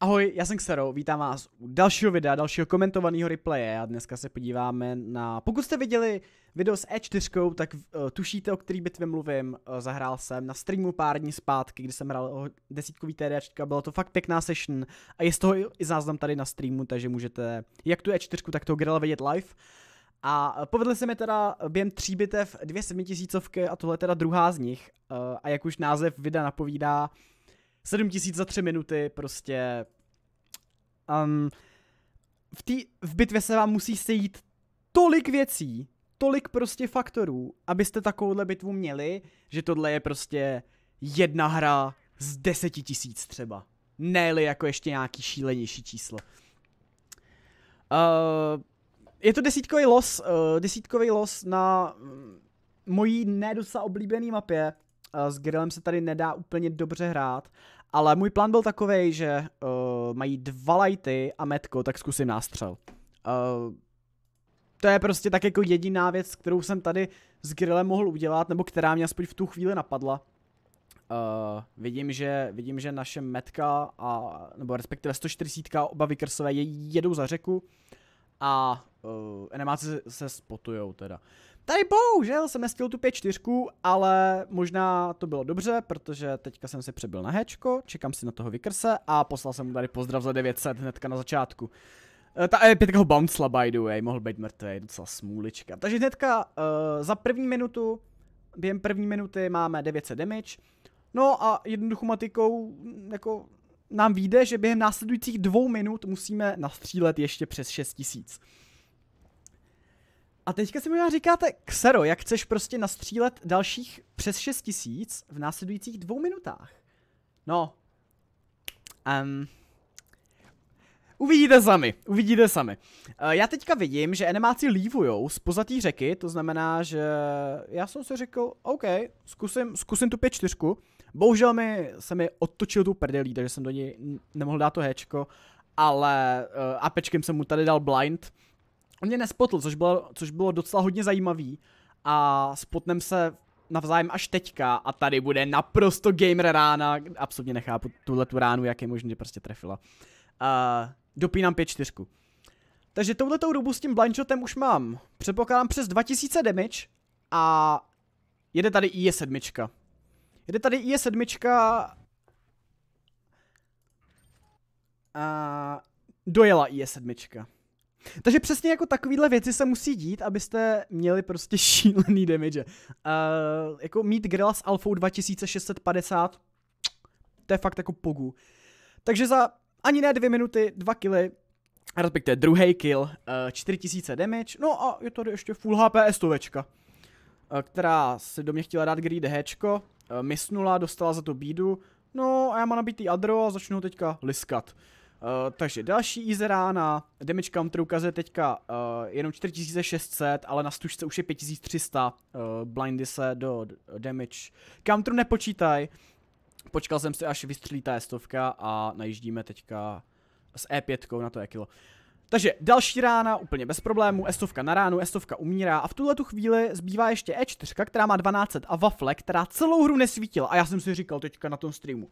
Ahoj, já jsem Xero, vítám vás u dalšího videa, dalšího komentovaného replaye a dneska se podíváme na... Pokud jste viděli video s E4, tak uh, tušíte, o který bitvě mluvím, uh, zahrál jsem na streamu pár dní zpátky, kdy jsem hrál o desítkový td bylo to fakt pěkná session a je z toho i záznam tady na streamu, takže můžete jak tu E4, tak toho grela vidět live. A eh, povedly se mi teda během tří bitev dvě sedmitisícovky a tohle teda druhá z nich uh, a jak už název videa napovídá, 7 tisíc za 3 minuty, prostě... Um, v, tý, v bitvě se vám musí sejít tolik věcí, tolik prostě faktorů, abyste takovouhle bitvu měli, že tohle je prostě jedna hra z deseti tisíc třeba. ne jako ještě nějaký šílenější číslo. Uh, je to desítkový los, uh, desítkový los na mm, mojí nedosa oblíbený mapě. Uh, s Grillem se tady nedá úplně dobře hrát, ale můj plán byl takový, že uh, mají dva lighty a metko, tak zkusím nástřel. Uh, to je prostě tak jako jediná věc, kterou jsem tady s grillem mohl udělat, nebo která mě aspoň v tu chvíli napadla. Uh, vidím, že, vidím, že naše metka, a, nebo respektive 140 oba vykrsové jedou za řeku a uh, enemáci se, se spotujou teda. Tady bohužel jsem nestil tu 5-4, ale možná to bylo dobře, protože teďka jsem si přebyl na hečko, čekám si na toho vykrse a poslal jsem mu tady pozdrav za 900 hnedka na začátku. Eh, ta E5 ho bouncela by the way, mohl být mrtvý, docela smůlička. Takže hnedka uh, za první minutu, během první minuty máme 900 damage. No a jednoduchou matikou mm, jako nám vyjde, že během následujících dvou minut musíme nastřílet ještě přes 6000. A teďka si možná říkáte, Xero, jak chceš prostě nastřílet dalších přes 6 tisíc v následujících dvou minutách? No, um, Uvidíte sami, uvidíte sami. Uh, já teďka vidím, že enemáci lívujou z pozatý řeky, to znamená, že já jsem si řekl, OK, zkusím, zkusím tu 5 Bohužel mi, se mi odtočil tu prdelí, takže jsem do něj nemohl dát to hečko, ale uh, eh, apečkem jsem mu tady dal blind, On mě nespotl, což bylo, což bylo docela hodně zajímavý a spotnem se navzájem až teďka a tady bude naprosto gamer rána, absolutně nechápu tuhle tu ránu, jak je možné, že prostě trefila. Uh, dopínám 5-4. Takže touhletou dobu s tím blindshotem už mám, předpokládám přes 2000 damage a jede tady IE7. Jede tady IE7 a dojela IE7. Takže přesně jako takovýhle věci se musí dít, abyste měli prostě šílený damage. Uh, jako mít grilla s alfou 2650, to je fakt jako pogu. Takže za ani ne dvě minuty, dva kily, respektive druhý kill, uh, eh, 4000 damage, no a je tady ještě full HP stovečka, uh, eh, která se do mě chtěla dát greed hečko, uh, misnula, dostala za to bídu, no a já mám nabitý adro a začnu ho teďka liskat. Eh, takže další Izerána, damage counter ukazuje teďka uh, jenom 4600, ale na stužce už je 5300, uh, eh, blindy se do damage counteru nepočítaj. Počkal jsem si, až vystřelí ta stovka a najíždíme teďka s E5 na to jakilo. takže další rána úplně bez problémů, estovka na ránu, estovka umírá a v tuhle tu chvíli zbývá ještě E4, která má 12 a wafle, která celou hru nesvítila a já jsem si říkal teďka na tom streamu,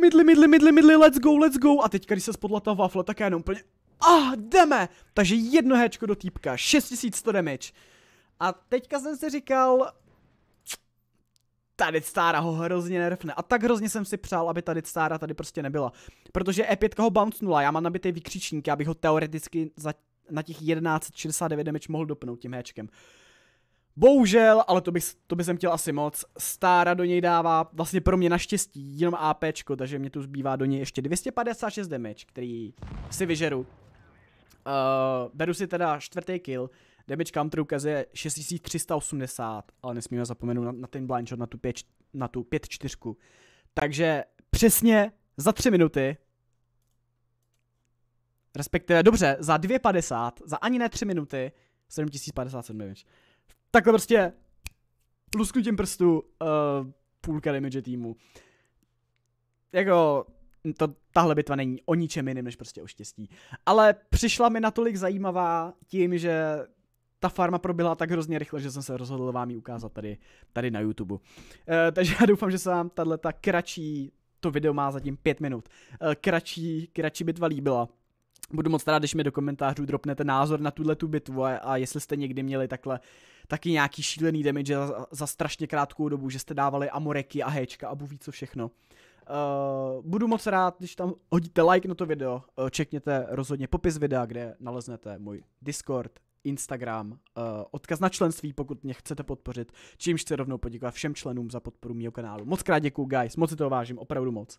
midli, midli, midli, midli, let's go, let's go. A teď, když se spodla ta wafle, tak já jenom úplně, a ah, jdeme. Takže jedno hečko do týpka, 6100 damage. A teďka jsem si říkal, tady stára ho hrozně nerfne. A tak hrozně jsem si přál, aby tady stára tady prostě nebyla. Protože E5 ho bouncenula, já mám nabitý vykřičník, abych ho teoreticky za, na těch 1169 damage mohl dopnout tím hečkem. Bohužel, ale to bych, to bych jsem chtěl asi moc, Stára do něj dává vlastně pro mě naštěstí jenom APčko, takže mě tu zbývá do něj ještě 256 damage, který si vyžeru. Uh, beru si teda čtvrtý kill, damage counter ukazuje 6380, ale nesmíme zapomenout na, na ten blind shot, na tu, na tu 5 čtyřku. Takže přesně za 3 minuty, respektive dobře, za 2.50, za ani ne 3 minuty, 7057 damage takhle prostě lusknutím prstu uh, eh, půlka damage týmu. Jako, to, tahle bitva není o ničem jiném, než prostě o štěstí. Ale přišla mi natolik zajímavá tím, že ta farma proběhla tak hrozně rychle, že jsem se rozhodl vám ji ukázat tady, tady na YouTube. Uh, takže já doufám, že se vám tahle ta kratší, to video má zatím pět minut, uh, kratší, kratší bitva líbila. Budu moc rád, když mi do komentářů dropnete názor na tuhle tu bitvu a, a jestli jste někdy měli takhle uh, taky nějaký šílený damage za, za strašně krátkou dobu, že jste dávali amoreky a hečka a buví co všechno. Uh, budu moc rád, když tam hodíte like na to video, uh, čekněte rozhodně popis videa, kde naleznete můj Discord, Instagram, uh, odkaz na členství, pokud mě chcete podpořit, čímž chci rovnou poděkovat všem členům za podporu mého kanálu. Moc krát děkuju, guys, moc si to vážím, opravdu moc,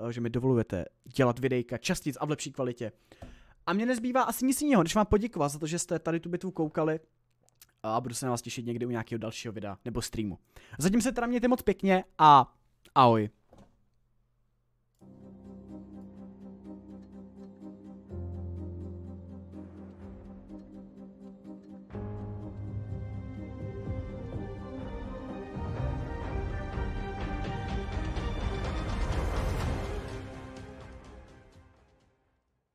uh, že mi dovolujete dělat videjka častic a v lepší kvalitě. A mě nezbývá asi nic jiného, než vám poděkovat za to, že jste tady tu bitvu koukali, a budu se na vás těšit někdy u nějakého dalšího videa nebo streamu. Zatím se teda mějte moc pěkně a ahoj.